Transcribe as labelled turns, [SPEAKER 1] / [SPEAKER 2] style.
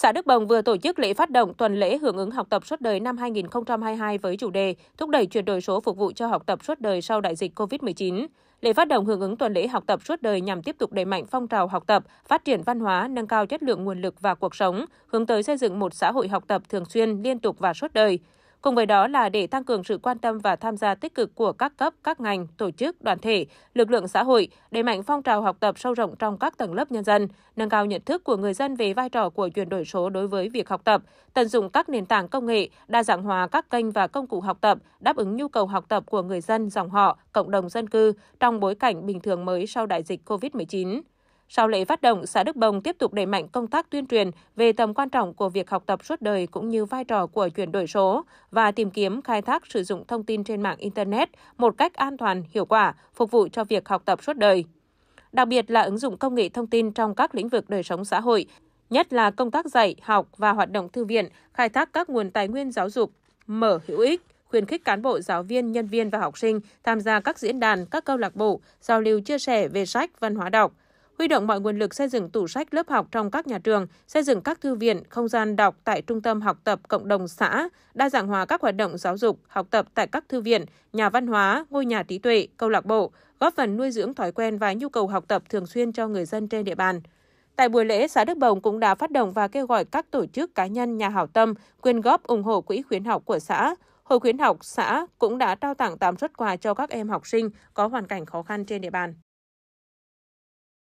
[SPEAKER 1] Xã Đức Bồng vừa tổ chức lễ phát động tuần lễ hưởng ứng học tập suốt đời năm 2022 với chủ đề thúc đẩy chuyển đổi số phục vụ cho học tập suốt đời sau đại dịch COVID-19. Lễ phát động hưởng ứng tuần lễ học tập suốt đời nhằm tiếp tục đẩy mạnh phong trào học tập, phát triển văn hóa, nâng cao chất lượng nguồn lực và cuộc sống, hướng tới xây dựng một xã hội học tập thường xuyên, liên tục và suốt đời. Cùng với đó là để tăng cường sự quan tâm và tham gia tích cực của các cấp, các ngành, tổ chức, đoàn thể, lực lượng xã hội, đẩy mạnh phong trào học tập sâu rộng trong các tầng lớp nhân dân, nâng cao nhận thức của người dân về vai trò của chuyển đổi số đối với việc học tập, tận dụng các nền tảng công nghệ, đa dạng hóa các kênh và công cụ học tập, đáp ứng nhu cầu học tập của người dân, dòng họ, cộng đồng dân cư trong bối cảnh bình thường mới sau đại dịch COVID-19. Sau lễ phát động, xã Đức Bồng tiếp tục đẩy mạnh công tác tuyên truyền về tầm quan trọng của việc học tập suốt đời cũng như vai trò của chuyển đổi số và tìm kiếm, khai thác, sử dụng thông tin trên mạng Internet một cách an toàn, hiệu quả, phục vụ cho việc học tập suốt đời. Đặc biệt là ứng dụng công nghệ thông tin trong các lĩnh vực đời sống xã hội, nhất là công tác dạy, học và hoạt động thư viện, khai thác các nguồn tài nguyên giáo dục, mở hữu ích, khuyến khích cán bộ, giáo viên, nhân viên và học sinh tham gia các diễn đàn, các câu lạc bộ, giao lưu chia sẻ về sách, văn hóa đọc, huy động mọi nguồn lực xây dựng tủ sách lớp học trong các nhà trường, xây dựng các thư viện, không gian đọc tại trung tâm học tập cộng đồng xã, đa dạng hóa các hoạt động giáo dục, học tập tại các thư viện, nhà văn hóa, ngôi nhà trí tuệ, câu lạc bộ, góp phần nuôi dưỡng thói quen và nhu cầu học tập thường xuyên cho người dân trên địa bàn. Tại buổi lễ, xã Đức Bồng cũng đã phát động và kêu gọi các tổ chức cá nhân nhà hảo tâm quyên góp ủng hộ quỹ khuyến học của xã. Hội khuyến học xã cũng đã trao tặng 8 xuất quà cho các em học sinh có hoàn cảnh khó khăn trên địa bàn.